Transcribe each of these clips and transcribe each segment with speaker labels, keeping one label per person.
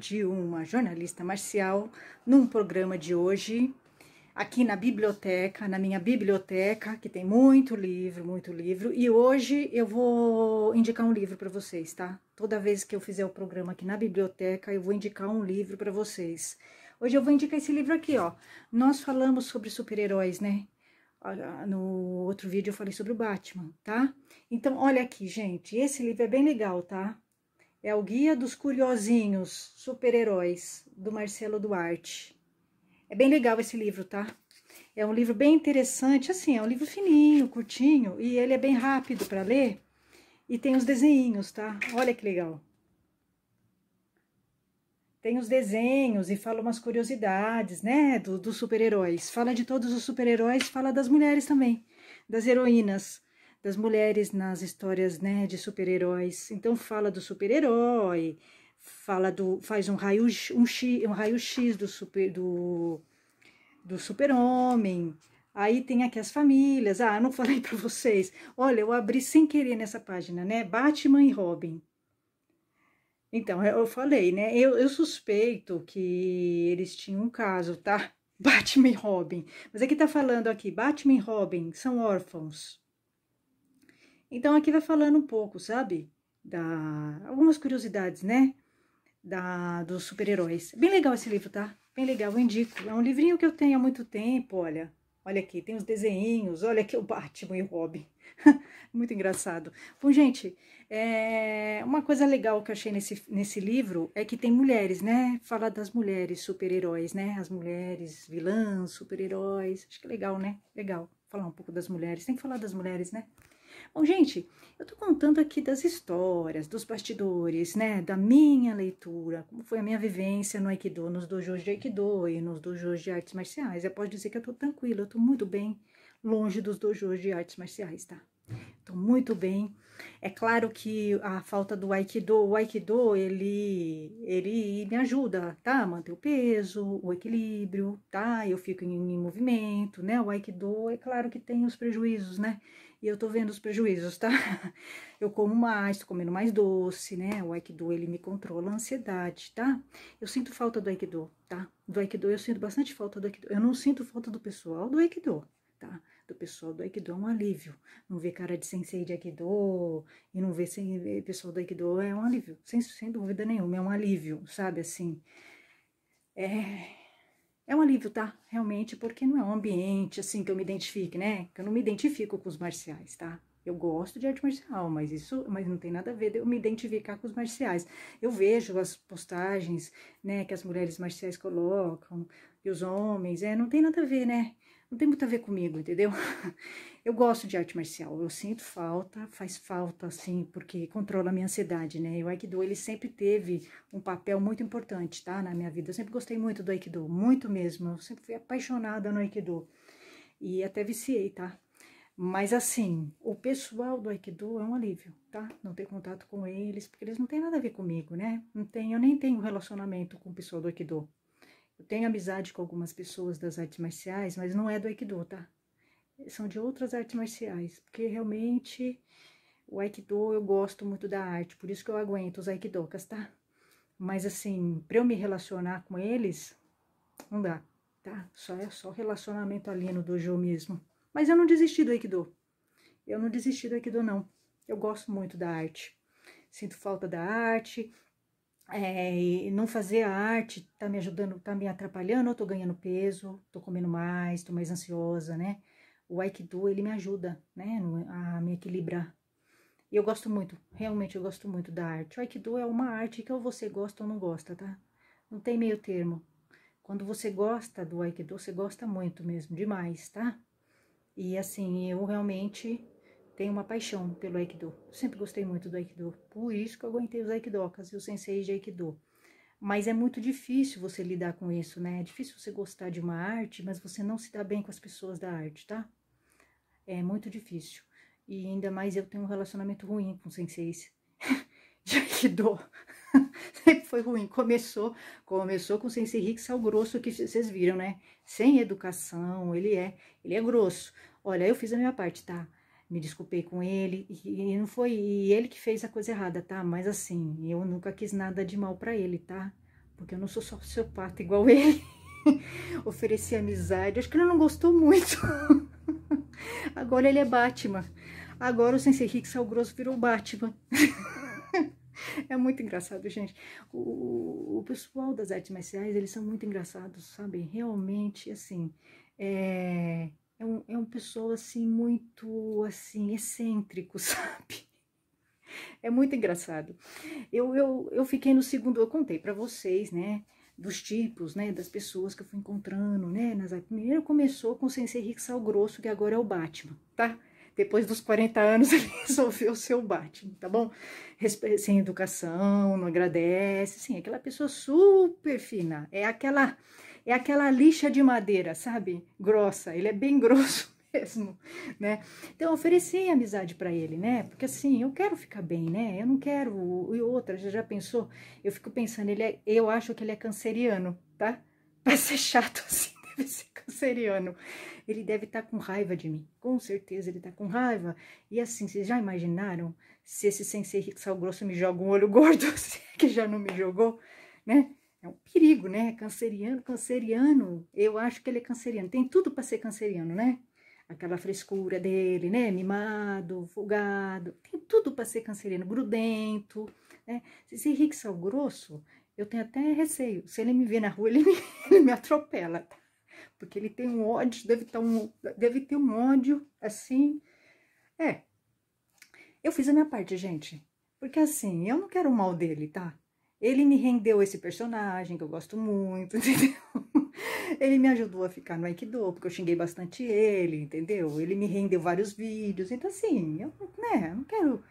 Speaker 1: de uma jornalista marcial num programa de hoje, aqui na biblioteca, na minha biblioteca, que tem muito livro, muito livro. E hoje eu vou indicar um livro para vocês, tá? Toda vez que eu fizer o programa aqui na biblioteca, eu vou indicar um livro para vocês. Hoje eu vou indicar esse livro aqui, ó. Nós falamos sobre super-heróis, né? Ah, ah, no outro vídeo eu falei sobre o Batman, tá? Então, olha aqui, gente, esse livro é bem legal, tá? É o Guia dos Curiosinhos Super-Heróis, do Marcelo Duarte. É bem legal esse livro, tá? É um livro bem interessante, assim, é um livro fininho, curtinho, e ele é bem rápido para ler. E tem os desenhinhos, tá? Olha que legal. Tem os desenhos e fala umas curiosidades, né, do, dos super-heróis. Fala de todos os super-heróis, fala das mulheres também, das heroínas das mulheres nas histórias né, de super-heróis. Então fala do super-herói, fala do faz um raio um, X, um raio X do super do, do super-homem. Aí tem aqui as famílias. Ah, não falei para vocês. Olha, eu abri sem querer nessa página, né? Batman e Robin. Então, é, eu falei, né? Eu, eu suspeito que eles tinham um caso, tá? Batman e Robin. Mas aqui é tá falando aqui, Batman e Robin são órfãos. Então, aqui vai falando um pouco, sabe? Da, algumas curiosidades, né? Da, dos super-heróis. Bem legal esse livro, tá? Bem legal, eu indico. É um livrinho que eu tenho há muito tempo, olha. Olha aqui, tem os desenhos. olha aqui o Batman e o Robin. muito engraçado. Bom, gente, é, uma coisa legal que eu achei nesse, nesse livro é que tem mulheres, né? Fala das mulheres super-heróis, né? As mulheres vilãs, super-heróis. Acho que é legal, né? Legal falar um pouco das mulheres. Tem que falar das mulheres, né? Bom, gente, eu estou contando aqui das histórias, dos bastidores, né, da minha leitura, como foi a minha vivência no Aikido, nos dojos de Aikido e nos dojos de artes marciais. Eu posso dizer que eu estou tranquila, eu estou muito bem longe dos dojos de artes marciais, tá? Estou muito bem. É claro que a falta do Aikido, o Aikido, ele, ele me ajuda, tá? A manter o peso, o equilíbrio, tá? Eu fico em, em movimento, né? O Aikido, é claro que tem os prejuízos, né? E eu tô vendo os prejuízos, tá? Eu como mais, tô comendo mais doce, né? O Aikido, ele me controla a ansiedade, tá? Eu sinto falta do Aikido, tá? Do Aikido, eu sinto bastante falta do Aikido. Eu não sinto falta do pessoal do Aikido, tá? Do pessoal do Aikido é um alívio. Não ver cara de sensei de Aikido e não ver sem, pessoal do Aikido é um alívio. Sem, sem dúvida nenhuma, é um alívio, sabe? Assim, é é um alívio, tá? Realmente, porque não é um ambiente assim que eu me identifique, né? Que eu não me identifico com os marciais, tá? Eu gosto de arte marcial, mas isso, mas não tem nada a ver de eu me identificar com os marciais. Eu vejo as postagens, né, que as mulheres marciais colocam e os homens, é, não tem nada a ver, né? Não tem muito a ver comigo, entendeu? Eu gosto de arte marcial, eu sinto falta, faz falta, assim, porque controla a minha ansiedade, né? E o Aikido, ele sempre teve um papel muito importante, tá? Na minha vida, eu sempre gostei muito do Aikido, muito mesmo, eu sempre fui apaixonada no Aikido. E até viciei, tá? Mas assim, o pessoal do Aikido é um alívio, tá? Não ter contato com eles, porque eles não têm nada a ver comigo, né? Não tem, eu nem tenho relacionamento com o pessoal do Aikido. Eu tenho amizade com algumas pessoas das artes marciais, mas não é do Aikido, tá? São de outras artes marciais, porque realmente o Aikido eu gosto muito da arte, por isso que eu aguento os Aikidokas, tá? Mas assim, para eu me relacionar com eles, não dá, tá? Só é só relacionamento ali no dojo mesmo. Mas eu não desisti do Aikido. Eu não desisti do Aikido, não. Eu gosto muito da arte. Sinto falta da arte, é, não fazer a arte tá me ajudando, tá me atrapalhando, eu tô ganhando peso, tô comendo mais, tô mais ansiosa, né? O Aikido, ele me ajuda, né, a me equilibrar. E eu gosto muito, realmente eu gosto muito da arte. O Aikido é uma arte que ou você gosta ou não gosta, tá? Não tem meio termo. Quando você gosta do Aikido, você gosta muito mesmo, demais, tá? E assim, eu realmente tenho uma paixão pelo Aikido. Sempre gostei muito do Aikido. Por isso que eu aguentei os Aikidokas, e os senseis de Aikido. Mas é muito difícil você lidar com isso, né? É difícil você gostar de uma arte, mas você não se dá bem com as pessoas da arte, tá? É muito difícil. E ainda mais eu tenho um relacionamento ruim com senseis de Aikido. Sempre foi ruim. Começou, começou com o Sensei Rick Sal Grosso, que vocês viram, né? Sem educação, ele é, ele é grosso. Olha, eu fiz a minha parte, tá? me desculpei com ele e, e, não foi e ele que fez a coisa errada, tá? Mas assim, eu nunca quis nada de mal para ele, tá? Porque eu não sou sociopata igual ele. Ofereci amizade, acho que ele não gostou muito. Agora ele é Batman. Agora o Sensei Rick Grosso virou Batman. é muito engraçado, gente. O, o pessoal das artes marciais, eles são muito engraçados, sabe? Realmente, assim, é é um, é um pessoa assim muito assim excêntrico, sabe? É muito engraçado. Eu, eu, eu fiquei no segundo, eu contei para vocês, né? Dos tipos, né? Das pessoas que eu fui encontrando, né? Nas, primeiro começou com o Sensei Rick Sal Grosso, que agora é o Batman, tá? Depois dos 40 anos ele resolveu ser o Batman, tá bom? Respe sem educação, não agradece, sim, aquela pessoa super fina. É aquela é aquela lixa de madeira, sabe? Grossa, ele é bem grosso mesmo, né? Então ofereci amizade para ele, né? Porque assim, eu quero ficar bem, né? Eu não quero e outra, já já pensou? Eu fico pensando, ele é, eu acho que ele é canceriano, tá? Pra ser chato assim, deve ser canceriano. Ele deve estar tá com raiva de mim. Com certeza ele tá com raiva. E assim, vocês já imaginaram se esse sensei Rick Sal Grosso me joga um olho gordo, é que já não me jogou, né? É um perigo, né? Canceriano, canceriano. Eu acho que ele é canceriano. Tem tudo para ser canceriano, né? Aquela frescura dele, né? Mimado, folgado. Tem tudo para ser canceriano. Grudento, né? Esse Henrique Sal Grosso, eu tenho até receio. Se ele me ver na rua, ele me, ele me atropela, tá? Porque ele tem um ódio, deve, tá um, deve ter um ódio, assim. É. Eu fiz a minha parte, gente. Porque assim, eu não quero o mal dele, tá? Ele me rendeu esse personagem, que eu gosto muito, entendeu? Ele me ajudou a ficar no Aikido, porque eu xinguei bastante ele, entendeu? Ele me rendeu vários vídeos. Então, assim, eu né, não quero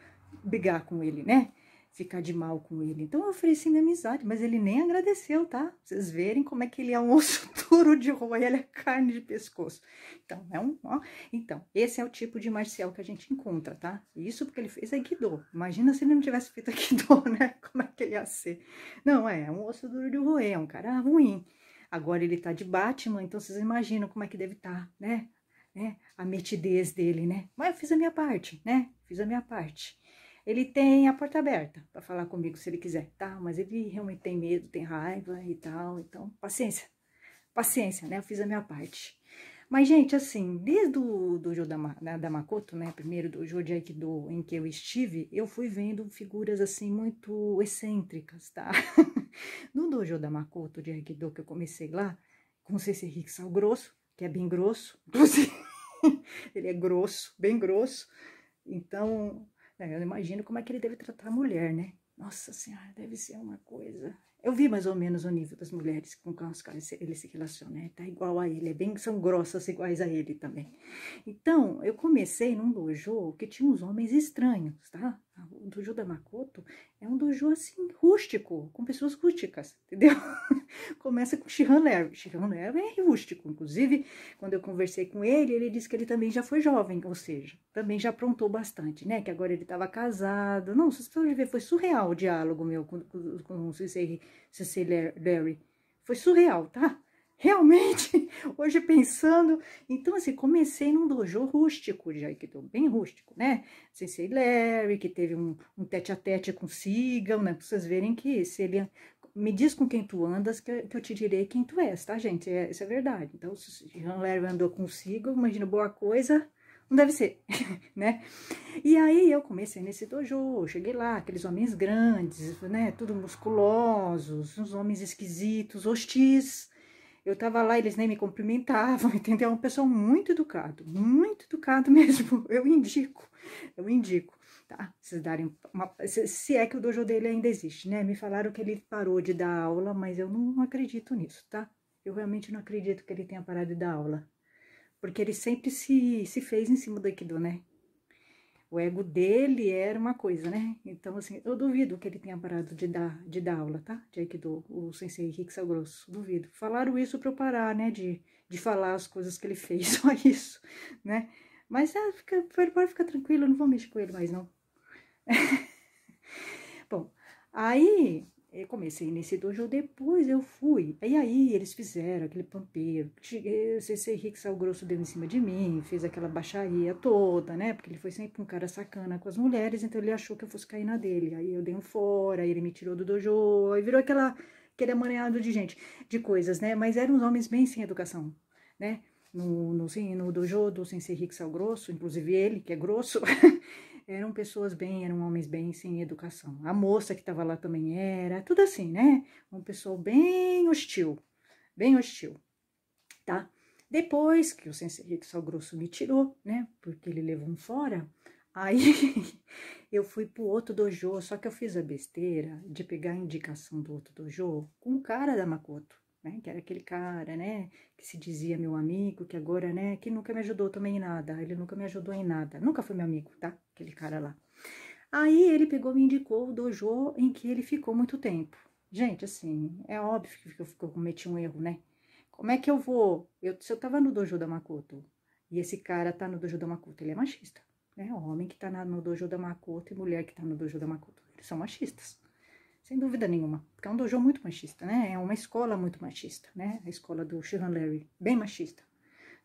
Speaker 1: brigar com ele, né? ficar de mal com ele. Então eu ofereci assim, minha amizade, mas ele nem agradeceu, tá? Vocês verem como é que ele é um osso duro de roer, ele é carne de pescoço. Então, é um, ó. Então, esse é o tipo de marcial que a gente encontra, tá? Isso porque ele fez Aikido. Imagina se ele não tivesse feito Aikido, né? Como é que ele ia ser? Não, é, é um osso duro de roer, é um cara ruim. Agora ele tá de Batman, então vocês imaginam como é que deve estar, tá, né? né? A metidez dele, né? Mas eu fiz a minha parte, né? Fiz a minha parte. Ele tem a porta aberta para falar comigo se ele quiser, tá? Mas ele realmente tem medo, tem raiva e tal. Então, paciência. Paciência, né? Eu fiz a minha parte. Mas, gente, assim, desde o dojo da, né, da, da Makoto, né, primeiro dojo de Aikido em que eu estive, eu fui vendo figuras, assim, muito excêntricas, tá? no dojo da Makoto de Aikido que eu comecei lá, com Sensei Rixal grosso, que é bem grosso, inclusive, ele é grosso, bem grosso, então, é, eu imagino como é que ele deve tratar a mulher, né? Nossa Senhora, deve ser uma coisa. Eu vi mais ou menos o nível das mulheres com quem os caras ele se relaciona, né? Tá igual a ele, é bem, são grossas iguais a ele também. Então, eu comecei num dojo que tinha uns homens estranhos, tá? O dojo da Makoto é um dojo assim, rústico, com pessoas rústicas, entendeu? Começa com Shihan Lerv. Shihan Lerv é rústico, inclusive, quando eu conversei com ele, ele disse que ele também já foi jovem, ou seja, também já aprontou bastante, né? Que agora ele estava casado. Não, vocês podem ver, foi surreal o diálogo meu com, com, com o Sensei Larry. Foi surreal, tá? realmente, hoje pensando, então assim, comecei num dojo rústico de Aikido, bem rústico, né? Sensei Larry, que teve um, um tete a tete com Sigam, né? Pra vocês verem que se ele me diz com quem tu andas, que, eu te direi quem tu és, tá, gente? É, isso é verdade. Então, se Jean Larry andou consigo, imagina boa coisa, não deve ser, né? E aí eu comecei nesse dojo, cheguei lá, aqueles homens grandes, né? Tudo musculosos, uns homens esquisitos, hostis, eu tava lá, eles nem me cumprimentavam, entendeu? É um pessoal muito educado, muito educado mesmo. Eu indico, eu indico, tá? Se darem uma, se é que o dojo dele ainda existe, né? Me falaram que ele parou de dar aula, mas eu não acredito nisso, tá? Eu realmente não acredito que ele tenha parado de dar aula. Porque ele sempre se, se fez em cima do Aikido, né? o ego dele era uma coisa, né? Então, assim, eu duvido que ele tenha parado de dar, de dar aula, tá? De Aikido, o sensei Hiksa Grosso, duvido. Falaram isso para eu parar, né? De, de falar as coisas que ele fez, só isso, né? Mas é, fica, pode ficar tranquilo, eu não vou mexer com ele mais, não. Bom, aí eu é, comecei nesse dojo, depois eu fui. E aí eles fizeram aquele pampeiro. o Sensei Rick Sal Grosso deu em cima de mim, fez aquela baixaria toda, né? Porque ele foi sempre um cara sacana com as mulheres, então ele achou que eu fosse cair na dele. Aí eu dei um fora, aí ele me tirou do dojo, aí virou aquela, aquele amaneado de gente, de coisas, né? Mas eram uns homens bem sem educação, né? No, no, no dojo do Sensei Rick Sal Grosso, inclusive ele, que é grosso, eram pessoas bem, eram homens bem, sem educação. A moça que estava lá também era, tudo assim, né? Um pessoal bem hostil, bem hostil, tá? Depois que o sensei Rito Sal Grosso me tirou, né? Porque ele levou um fora, Aí eu fui pro outro dojo, só que eu fiz a besteira de pegar a indicação do outro dojo com o cara da Makoto né? Que era aquele cara, né? Que se dizia meu amigo, que agora, né? Que nunca me ajudou também em nada. Ele nunca me ajudou em nada. Nunca foi meu amigo, tá? Aquele cara lá. Aí ele pegou me indicou o dojo em que ele ficou muito tempo. Gente, assim, é óbvio que eu, que eu cometi um erro, né? Como é que eu vou? Eu, se eu tava no dojo da Makoto e esse cara tá no dojo da Makoto, ele é machista. É né? homem que tá no dojo da Makoto e mulher que tá no dojo da Makoto. Eles são machistas. Sem dúvida nenhuma, porque é um dojo muito machista, né? É uma escola muito machista, né? A escola do Shihan Larry, bem machista,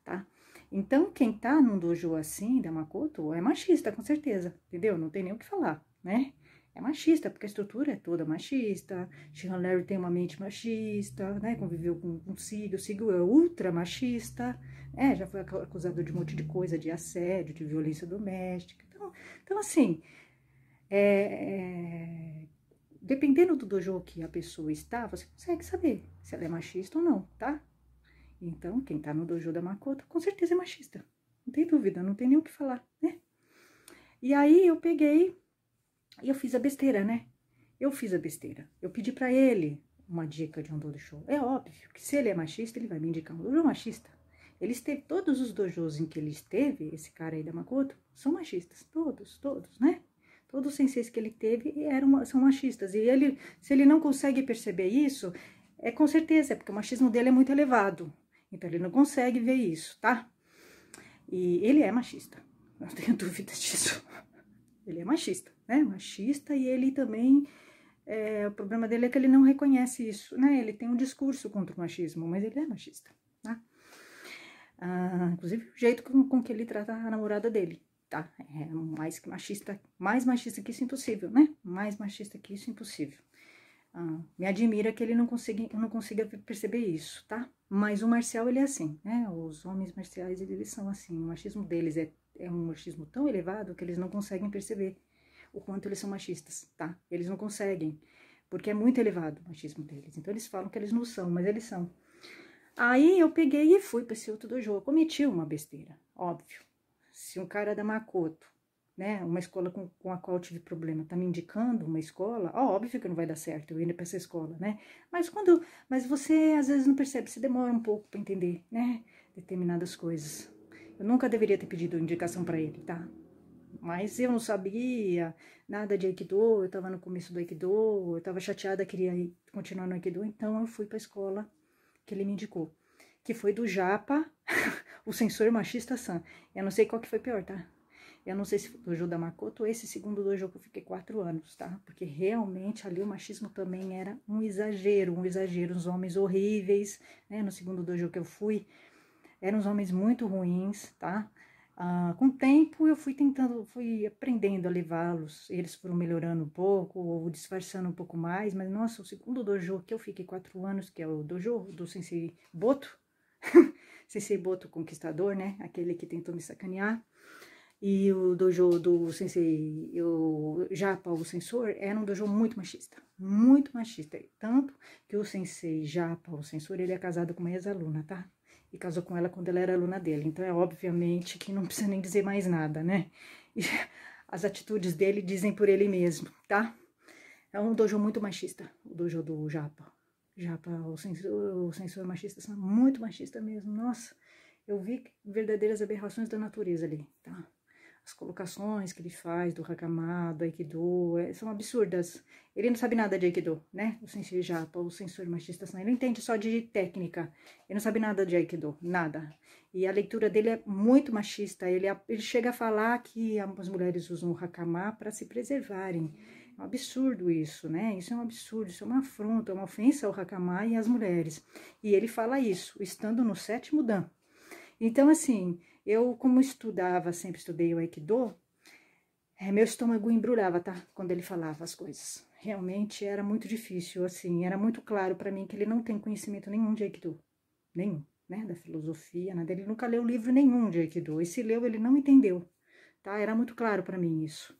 Speaker 1: tá? Então, quem tá num dojo assim, da Makoto, é machista, com certeza, entendeu? Não tem nem o que falar, né? É machista, porque a estrutura é toda machista, Shihan Larry tem uma mente machista, né? Conviveu com, o Sig, o Sig é ultra machista, né? Já foi acusado de um monte de coisa, de assédio, de violência doméstica. Então, então assim, é, é dependendo do dojo que a pessoa está, você consegue saber se ela é machista ou não, tá? Então, quem tá no dojo da Makoto, com certeza é machista. Não tem dúvida, não tem nem o que falar, né? E aí eu peguei e eu fiz a besteira, né? Eu fiz a besteira. Eu pedi para ele uma dica de um dojo. É óbvio que se ele é machista, ele vai me indicar um dojo machista. Ele esteve, todos os dojos em que ele esteve, esse cara aí da Makoto, são machistas, todos, todos, né? Todos os senseis que ele teve eram, são machistas. E ele, se ele não consegue perceber isso, é com certeza, é porque o machismo dele é muito elevado. Então ele não consegue ver isso, tá? E ele é machista. Não tenho dúvida disso. Ele é machista, né? Machista e ele também. É, o problema dele é que ele não reconhece isso, né? Ele tem um discurso contra o machismo, mas ele é machista, né? Ah, inclusive o jeito com, com, que ele trata a namorada dele tá? É mais machista, mais machista que isso impossível, né? Mais machista que isso impossível. Ah, me admira que ele não consiga, não consiga perceber isso, tá? Mas o Marcial, ele é assim, né? Os homens marciais, eles são assim. O machismo deles é, é um machismo tão elevado que eles não conseguem perceber o quanto eles são machistas, tá? Eles não conseguem, porque é muito elevado o machismo deles. Então, eles falam que eles não são, mas eles são. Aí eu peguei e fui para esse outro dojo. Eu cometi uma besteira, óbvio se um cara é da Makoto, né, uma escola com, com a qual eu tive problema, tá me indicando uma escola, ó, óbvio que não vai dar certo eu indo para essa escola, né? Mas quando, mas você às vezes não percebe, você demora um pouco para entender, né, determinadas coisas. Eu nunca deveria ter pedido indicação para ele, tá? Mas eu não sabia nada de Aikido, eu estava no começo do Aikido, eu estava chateada, queria continuar no Aikido, então eu fui para a escola que ele me indicou, que foi do Japa o censor machista san. Eu não sei qual que foi pior, tá? Eu não sei se do da Makoto ou esse segundo dojo que eu fiquei quatro anos, tá? Porque realmente ali o machismo também era um exagero, um exagero. Os homens horríveis, né? No segundo dojo que eu fui, eram os homens muito ruins, tá? Ah, com o tempo eu fui tentando, fui aprendendo a levá-los. Eles foram melhorando um pouco, ou disfarçando um pouco mais, mas nossa, o segundo dojo que eu fiquei quatro anos, que é o dojo do sensei Boto, Sensei Boto Conquistador, né? Aquele que tentou me sacanear. E o dojo do sensei, o Japa, o sensor, era um dojo muito machista, muito machista. Tanto que o sensei Japa, o sensor, ele é casado com uma ex-aluna, tá? E casou com ela quando ela era aluna dele. Então é obviamente que não precisa nem dizer mais nada, né? E as atitudes dele dizem por ele mesmo, tá? É um dojo muito machista, o dojo do Japa. Já para tá, o censor, o censor machista, muito machista mesmo. Nossa, eu vi verdadeiras aberrações da natureza ali, tá? As colocações que ele faz do Hakama, do Aikido, é, são absurdas. Ele não sabe nada de Aikido, né? O sensei japa, o censor machista, ele entende só de técnica. Ele não sabe nada de Aikido, nada. E a leitura dele é muito machista. Ele, ele chega a falar que as mulheres usam o Hakama para se preservarem. É um absurdo isso, né? Isso é um absurdo, isso é uma afronta, é uma ofensa ao hakama e às mulheres. E ele fala isso, estando no sétimo Dan. Então, assim, eu como estudava, sempre estudei o Aikido, é, meu estômago embrulhava, tá? Quando ele falava as coisas. Realmente era muito difícil, assim, era muito claro para mim que ele não tem conhecimento nenhum de Aikido. Nenhum, né? Da filosofia, nada. Ele nunca leu livro nenhum de Aikido. E se leu, ele não entendeu, tá? Era muito claro para mim isso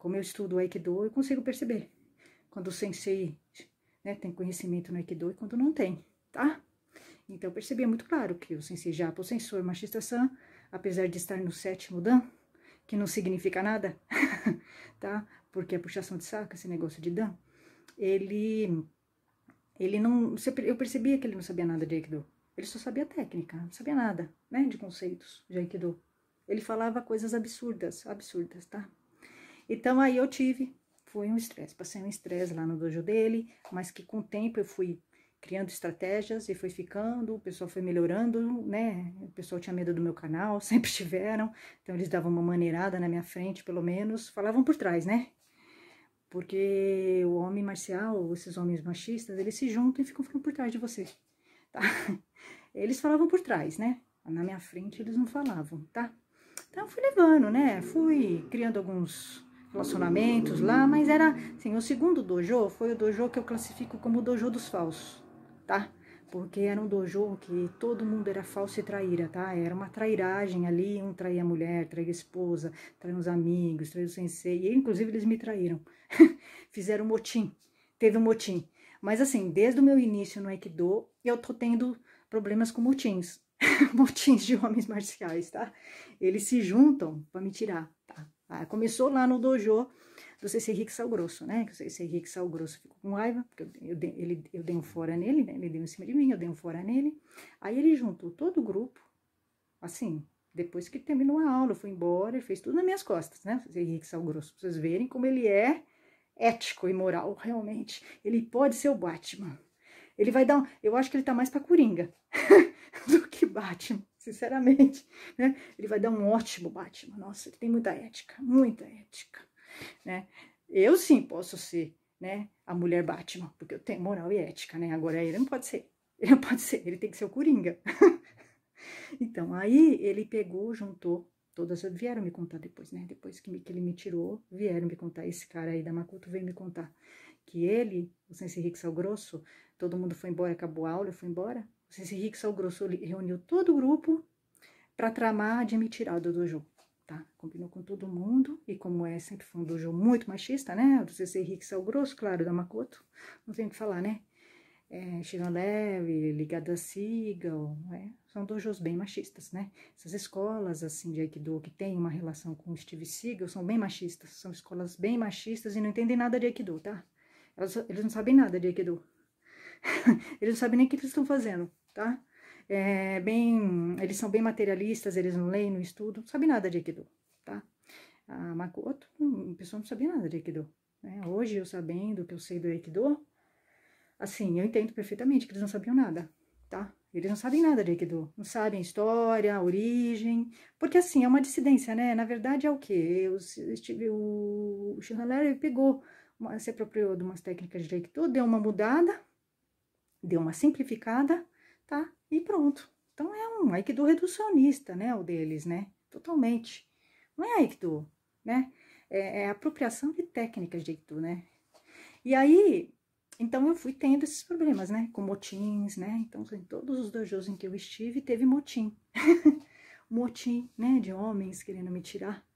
Speaker 1: como eu estudo o Aikido, eu consigo perceber quando o sensei né, tem conhecimento no Aikido e quando não tem, tá? Então, eu percebi é muito claro que o sensei Japa, o sensor machista-san, apesar de estar no sétimo dan, que não significa nada, tá? Porque a puxação de saco, esse negócio de dan, ele, ele não, eu percebia que ele não sabia nada de Aikido. Ele só sabia técnica, não sabia nada, né, de conceitos de Aikido. Ele falava coisas absurdas, absurdas, tá? Então, aí eu tive, foi um estresse, passei um estresse lá no dojo dele, mas que com o tempo eu fui criando estratégias e foi ficando, o pessoal foi melhorando, né? O pessoal tinha medo do meu canal, sempre tiveram, então eles davam uma maneirada na minha frente, pelo menos, falavam por trás, né? Porque o homem marcial, esses homens machistas, eles se juntam e ficam falando por trás de você, tá? Eles falavam por trás, né? Na minha frente eles não falavam, tá? Então fui levando, né? Fui criando alguns relacionamentos lá, mas era assim, o segundo dojo foi o dojo que eu classifico como o dojo dos falsos, tá? Porque era um dojo que todo mundo era falso e traíra, tá? Era uma trairagem ali, um traía a mulher, traía a esposa, traía os amigos, traía o sensei, e inclusive eles me traíram. Fizeram motim, teve um motim. Mas assim, desde o meu início no Aikido, eu tô tendo problemas com motins. motins de homens marciais, tá? Eles se juntam para me tirar, tá? Ah, começou lá no dojo do CC Henrique Sal Grosso, né? Que o CC Henrique Sal Grosso ficou com raiva, porque eu, dei, ele, eu dei um fora nele, né? ele deu em cima de mim, eu dei um fora nele. Aí ele juntou todo o grupo, assim, depois que terminou a aula, foi embora ele fez tudo nas minhas costas, né? O CC Henrique Sal Grosso, pra vocês verem como ele é ético e moral, realmente. Ele pode ser o Batman. Ele vai dar um, Eu acho que ele tá mais pra Coringa do que Batman sinceramente, né? Ele vai dar um ótimo Batman. Nossa, ele tem muita ética, muita ética, né? Eu sim posso ser, né, a mulher Batman, porque eu tenho moral e ética, né? Agora ele não pode ser. Ele não pode ser, ele tem que ser o Coringa. então, aí ele pegou, juntou todas, vieram me contar depois, né? Depois que, me, que ele me tirou, vieram me contar. Esse cara aí da Macuto veio me contar que ele, o Sensei Rick Grosso, todo mundo foi embora, acabou a aula, foi embora, o Ceci Henrique Salgrossoli reuniu todo o grupo para tramar de me tirar do dojo, tá? Combinou com todo mundo, e como é, sempre foi um dojo muito machista, né? O do Ceci Henrique Salgrosso, claro, da Makoto, não tem o que falar, né? É, Leve, Ligada Sigal, é, são dojos bem machistas, né? Essas escolas, assim, de Aikido, que tem uma relação com o Steve Seagal, são bem machistas, são escolas bem machistas e não entendem nada de Aikido, tá? Elas, eles não sabem nada de Aikido. eles não sabem nem o que eles estão fazendo tá? É bem, eles são bem materialistas, eles não leem, não estudam, não sabem nada de Aikido, tá? A Makoto, a pessoa não sabia nada de Aikido, né? Hoje, eu sabendo o que eu sei do Aikido, assim, eu entendo perfeitamente que eles não sabiam nada, tá? Eles não sabem nada de Aikido, não sabem história, origem, porque assim, é uma dissidência, né? Na verdade é o quê? O, o Shinhaler pegou, uma, se apropriou de umas técnicas de Aikido, deu uma mudada, deu uma simplificada tá? E pronto. Então é um Aikido reducionista, né? O deles, né? Totalmente. Não é Aikido, né? É, é apropriação de técnicas de Aikido, né? E aí, então eu fui tendo esses problemas, né? Com motins, né? Então, em assim, todos os dojos em que eu estive, teve motim. motim, né? De homens querendo me tirar,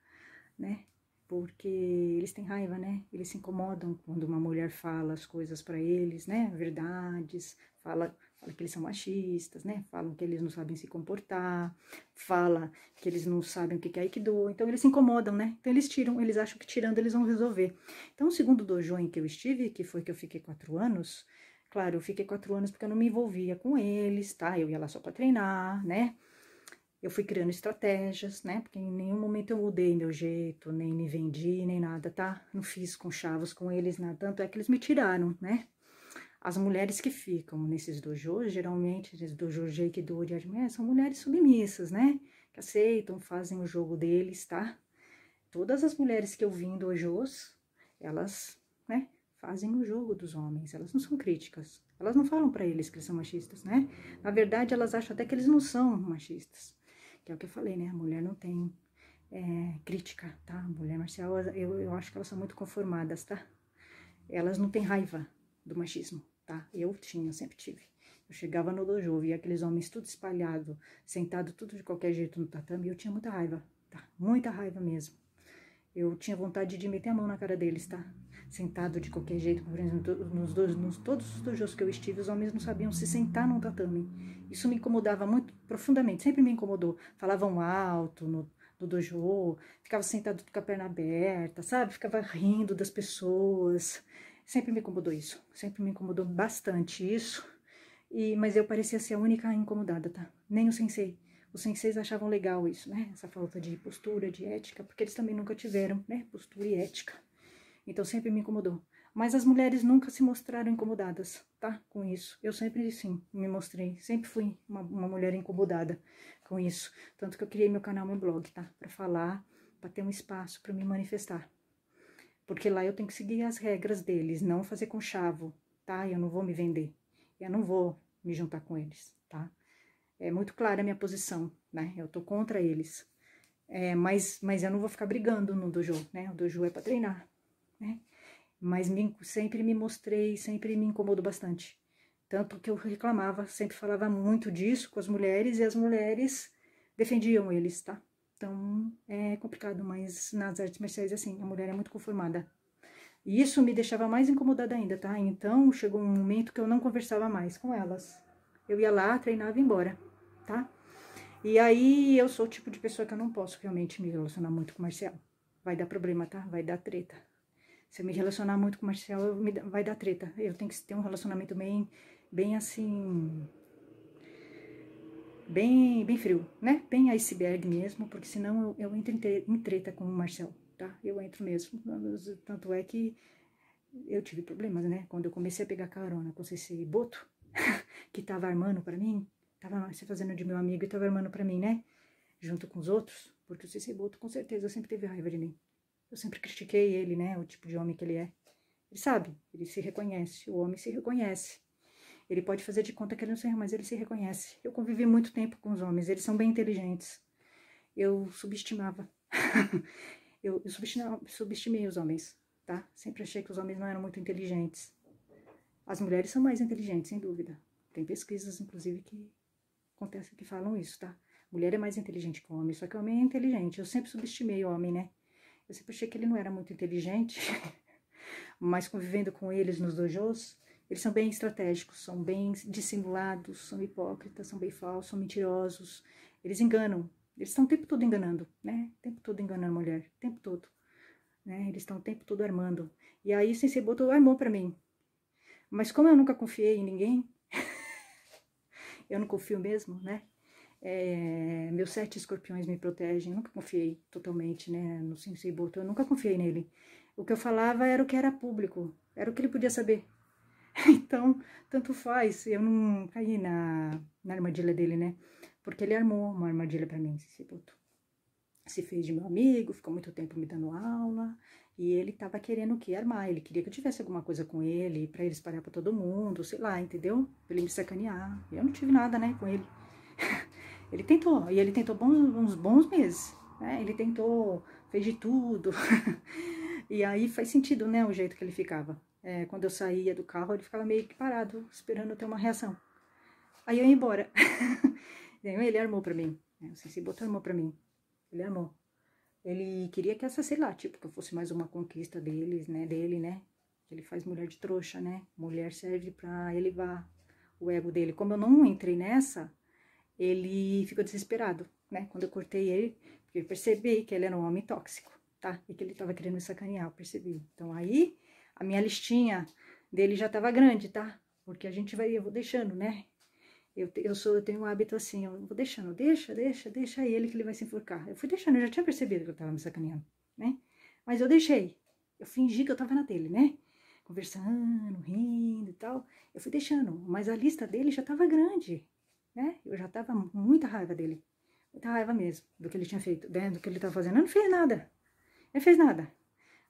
Speaker 1: né? Porque eles têm raiva, né? Eles se incomodam quando uma mulher fala as coisas para eles, né? Verdades, fala Fala que eles são machistas, né? Falam que eles não sabem se comportar, fala que eles não sabem o que é Aikido. Então, eles se incomodam, né? Então, eles tiram, eles acham que tirando eles vão resolver. Então, segundo o dojo em que eu estive, que foi que eu fiquei quatro anos, claro, eu fiquei quatro anos porque eu não me envolvia com eles, tá? Eu ia lá só para treinar, né? Eu fui criando estratégias, né? Porque em nenhum momento eu mudei meu jeito, nem me vendi, nem nada, tá? Não fiz com chavos com eles, nada. Tanto é que eles me tiraram, né? As mulheres que ficam nesses dojos, geralmente nesses dojos de Aikido de são mulheres submissas, né? Que aceitam, fazem o jogo deles, tá? Todas as mulheres que eu vi em dojos, elas, né, fazem o jogo dos homens, elas não são críticas. Elas não falam para eles que eles são machistas, né? Na verdade, elas acham até que eles não são machistas. Que é o que eu falei, né? A mulher não tem é, crítica, tá? Mulher marcial, eu, eu acho que elas são muito conformadas, tá? Elas não têm raiva do machismo tá? Eu tinha, sempre tive. Eu chegava no dojo, via aqueles homens tudo espalhado, sentado tudo de qualquer jeito no tatame, e eu tinha muita raiva, tá? Muita raiva mesmo. Eu tinha vontade de meter a mão na cara deles, tá? Sentado de qualquer jeito, por exemplo, nos, dois, nos todos os dojos que eu estive, os homens não sabiam se sentar num tatame. Isso me incomodava muito profundamente, sempre me incomodou. Falavam alto no, no dojo, ficava sentado com a perna aberta, sabe? Ficava rindo das pessoas. Sempre me incomodou isso, sempre me incomodou bastante isso. E, mas eu parecia ser a única incomodada, tá? Nem o sensei. Os senseis achavam legal isso, né? Essa falta de postura, de ética, porque eles também nunca tiveram, né? Postura e ética. Então sempre me incomodou. Mas as mulheres nunca se mostraram incomodadas, tá? Com isso. Eu sempre, sim, me mostrei. Sempre fui uma, uma mulher incomodada com isso. Tanto que eu criei meu canal, meu blog, tá? Para falar, para ter um espaço para me manifestar porque lá eu tenho que seguir as regras deles, não fazer com chavo, tá? Eu não vou me vender, eu não vou me juntar com eles, tá? É muito clara a minha posição, né? Eu tô contra eles, é, mas, mas eu não vou ficar brigando no dojo, né? O dojo é para treinar, né? Mas me, sempre me mostrei, sempre me incomodo bastante. Tanto que eu reclamava, sempre falava muito disso com as mulheres e as mulheres defendiam eles, tá? Então, é complicado, mas nas artes marciais, assim, a mulher é muito conformada. E isso me deixava mais incomodada ainda, tá? Então, chegou um momento que eu não conversava mais com elas. Eu ia lá, treinava e ia embora, tá? E aí, eu sou o tipo de pessoa que eu não posso realmente me relacionar muito com o Marcel. Vai dar problema, tá? Vai dar treta. Se eu me relacionar muito com o Marcel, vai dar treta. Eu tenho que ter um relacionamento bem, bem assim, bem, bem frio, né? Bem iceberg mesmo, porque senão eu, eu entro em treta com o Marcel, tá? Eu entro mesmo. Tanto é que eu tive problemas, né? Quando eu comecei a pegar carona com esse Boto, que tava armando para mim, tava se fazendo de meu amigo e tava armando para mim, né? Junto com os outros, porque o CC Boto com certeza sempre teve raiva de mim. Eu sempre critiquei ele, né? O tipo de homem que ele é. Ele sabe, ele se reconhece, o homem se reconhece. Ele pode fazer de conta que ele não é se mas ele se reconhece. Eu convivi muito tempo com os homens, eles são bem inteligentes. Eu subestimava. eu, eu subestimei os homens, tá? Sempre achei que os homens não eram muito inteligentes. As mulheres são mais inteligentes, sem dúvida. Tem pesquisas, inclusive, que acontecem que falam isso, tá? Mulher é mais inteligente que o homem, só que o homem é inteligente. Eu sempre subestimei o homem, né? Eu sempre achei que ele não era muito inteligente, mas convivendo com eles nos dojos, eles são bem estratégicos, são bem dissimulados, são hipócritas, são bem falsos, são mentirosos. Eles enganam. Eles estão o tempo todo enganando, né? O tempo todo enganando a mulher, o tempo todo. Né? Eles estão o tempo todo armando. E aí Sensei Boto armou para mim. Mas como eu nunca confiei em ninguém, eu não confio mesmo, né? É, meus sete escorpiões me protegem. Eu nunca confiei totalmente, né, no Sensei Boto. Eu nunca confiei nele. O que eu falava era o que era público, era o que ele podia saber. Então, tanto faz, eu não caí na, na armadilha dele, né? Porque ele armou uma armadilha para mim, se instituto. Se fez de meu amigo, ficou muito tempo me dando aula, e ele tava querendo o que? Armar, ele queria que eu tivesse alguma coisa com ele, para ele espalhar pra todo mundo, sei lá, entendeu? Pra ele me sacanear. Eu não tive nada, né, com ele. ele tentou, e ele tentou bons, uns bons meses, né? Ele tentou, fez de tudo. e aí faz sentido, né, o jeito que ele ficava. É, quando eu saía do carro, ele ficava meio que parado, esperando ter uma reação. Aí eu ia embora. ele armou pra mim. não é, O Sensei botou armou pra mim. Ele armou. Ele queria que essa, sei lá, tipo, que fosse mais uma conquista deles, né? Dele, né? Ele faz mulher de trouxa, né? Mulher serve pra elevar o ego dele. Como eu não entrei nessa, ele ficou desesperado, né? Quando eu cortei ele, porque eu percebi que ele era um homem tóxico, tá? E que ele tava querendo me sacanear, eu percebi. Então aí a minha listinha dele já estava grande, tá? Porque a gente vai, eu vou deixando, né? Eu, eu, sou, eu tenho um hábito assim, eu vou deixando, deixa, deixa, deixa ele que ele vai se enforcar. Eu fui deixando, eu já tinha percebido que eu tava me sacaneando, né? Mas eu deixei. Eu fingi que eu tava na dele, né? Conversando, rindo e tal. Eu fui deixando, mas a lista dele já tava grande, né? Eu já tava com muita raiva dele. Muita raiva mesmo do que ele tinha feito, né? do que ele tava fazendo. Eu não fez nada. Ele fez nada.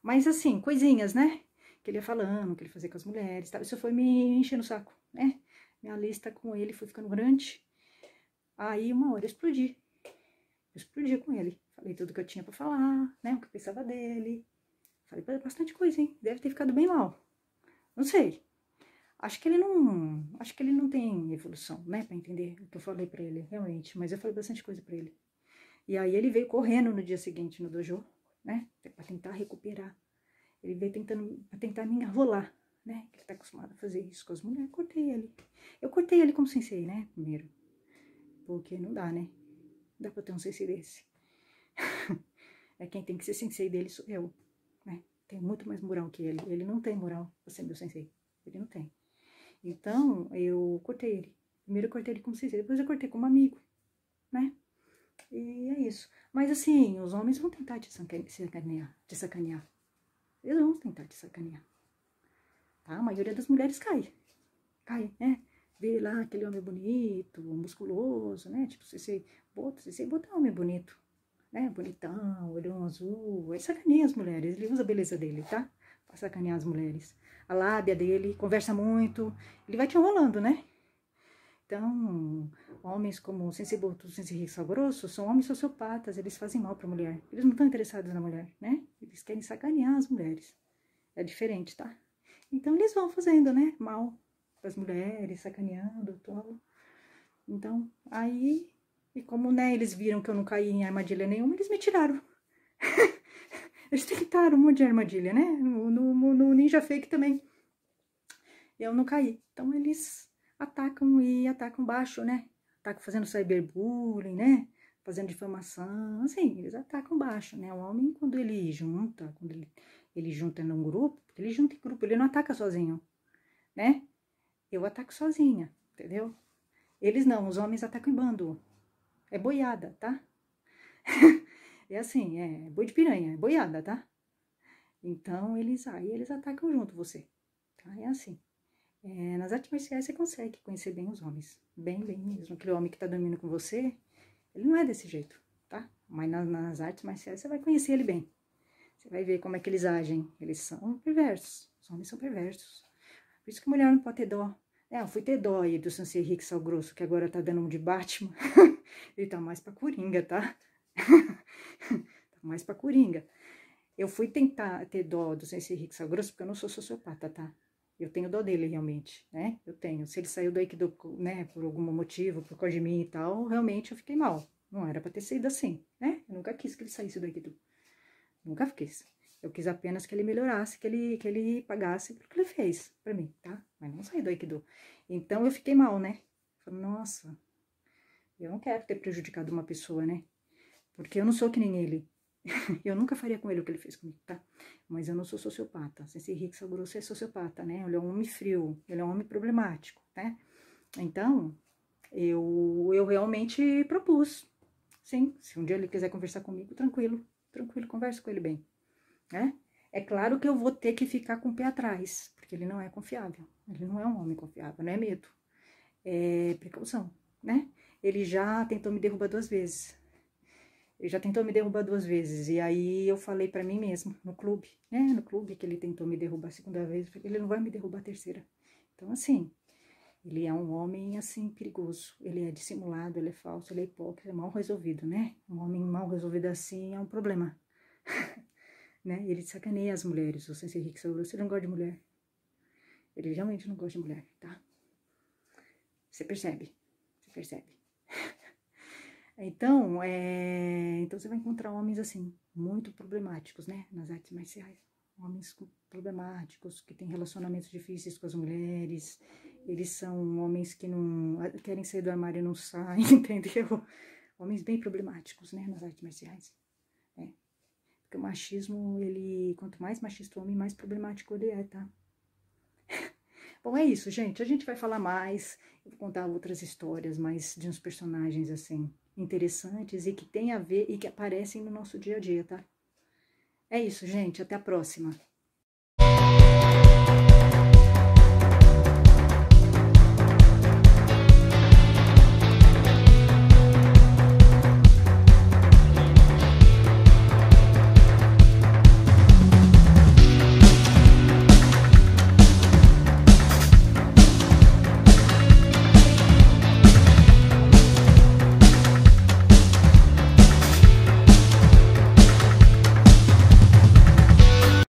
Speaker 1: Mas assim, coisinhas, né? que ele ia falando, que ele fazia com as mulheres, tal. isso foi me enchendo o saco, né? Minha lista com ele foi ficando grande. Aí uma hora eu explodi. Eu explodi com ele. Falei tudo que eu tinha para falar, né? O que eu pensava dele. Falei bastante coisa, hein? Deve ter ficado bem mal. Não sei. Acho que ele não, acho que ele não tem evolução, né, para entender o que eu falei para ele, realmente, mas eu falei bastante coisa para ele. E aí ele veio correndo no dia seguinte no dojo, né, para tentar recuperar ele veio tentando tentar me enrolar, né? Ele tá acostumado a fazer isso com as mulheres. Cortei ele. Eu cortei ele como sensei, né? Primeiro. Porque não dá, né? Não dá pra ter um sensei desse. é quem tem que ser sensei dele sou eu, né? Tenho muito mais moral que ele. Ele não tem moral você ser meu sensei. Ele não tem. Então, eu cortei ele. Primeiro eu cortei ele como sensei, depois eu cortei como amigo, né? E é isso. Mas assim, os homens vão tentar te sacanear, te sacanear. Eles vão tentar te sacanear. Tá? A maioria das mulheres cai. Cai, né? Vê lá aquele homem bonito, musculoso, né? Tipo, se você bota, se você bota um homem bonito, né? Bonitão, olhão azul. Ele sacaneia as mulheres, ele usa a beleza dele, tá? Pra sacanear as mulheres. A lábia dele, conversa muito, ele vai te enrolando, né? Então, homens como Sensei Botu, Sensei Grosso, são homens sociopatas, eles fazem mal para a mulher. Eles não estão interessados na mulher, né? eles querem sacanear as mulheres. É diferente, tá? Então eles vão fazendo, né? Mal as mulheres, sacaneando Então, aí, e como né, eles viram que eu não caí em armadilha nenhuma, eles me tiraram. eles tentaram um monte de armadilha, né? No, no, no, Ninja Fake também. Eu não caí. Então eles atacam e atacam baixo, né? Atacam fazendo cyberbullying, né? fazendo difamação, assim, eles atacam tá baixo, né? O homem, quando ele junta, quando ele, ele junta num grupo, ele junta em grupo, ele não ataca sozinho, né? Eu ataco sozinha, entendeu? Eles não, os homens atacam em bando. É boiada, tá? é assim, é boi de piranha, é boiada, tá? Então, eles aí eles atacam junto você, tá? É assim. É, nas artes marciais você consegue conhecer bem os homens, bem, bem mesmo. Aquele homem que tá dormindo com você, ele não é desse jeito, tá? Mas nas, nas artes marciais você vai conhecer ele bem. Você vai ver como é que eles agem. Eles são perversos. Os homens são perversos. Por isso que mulher não pode ter dó. É, eu fui ter dó aí do Sansei Henrique Sal é Grosso, que agora tá dando um de Batman. ele tá mais pra Coringa, tá? tá mais pra Coringa. Eu fui tentar ter dó do Sansei Henrique Sal é Grosso, porque eu não sou sociopata, tá? Eu tenho dó dele, realmente, né? Eu tenho. Se ele saiu do Aikido, né, por algum motivo, por causa de mim e tal, realmente eu fiquei mal. Não era pra ter saído assim, né? Eu nunca quis que ele saísse do Aikido. Nunca quis. Eu quis apenas que ele melhorasse, que ele, que ele pagasse pelo que ele fez pra mim, tá? Mas não saí do Aikido. Então, eu fiquei mal, né? Falei, nossa, eu não quero ter prejudicado uma pessoa, né? Porque eu não sou que nem ele. eu nunca faria com ele o que ele fez comigo, tá? Mas eu não sou sociopata. esse Rick Saburoso é sociopata, né? Ele é um homem frio, ele é um homem problemático, né? Então, eu, eu realmente propus. Sim, se um dia ele quiser conversar comigo, tranquilo, tranquilo, converso com ele bem, né? É claro que eu vou ter que ficar com o pé atrás, porque ele não é confiável. Ele não é um homem confiável, não é medo. É precaução, né? Ele já tentou me derrubar duas vezes. Ele já tentou me derrubar duas vezes. E aí eu falei para mim mesmo no clube, né? No clube que ele tentou me derrubar a segunda vez, ele não vai me derrubar a terceira. Então, assim, ele é um homem, assim, perigoso. Ele é dissimulado, ele é falso, ele é hipócrita, é mal resolvido, né? Um homem mal resolvido assim é um problema. né? Ele sacaneia as mulheres. O Sensei Rick falou, você não gosta de mulher? Ele realmente não gosta de mulher, tá? Você percebe, você percebe. Então, é, então você vai encontrar homens assim, muito problemáticos, né? Nas artes marciais. Homens problemáticos, que têm relacionamentos difíceis com as mulheres. Eles são homens que não ah, querem sair do armário e não saem, entendeu? Homens bem problemáticos, né? Nas artes marciais. É. Porque o machismo, ele. Quanto mais machista o homem, mais problemático ele é, tá? Bom, é isso, gente. A gente vai falar mais, contar outras histórias, mais de uns personagens assim interessantes e que têm a ver e que aparecem no nosso dia a dia, tá? É isso, gente. Até a próxima.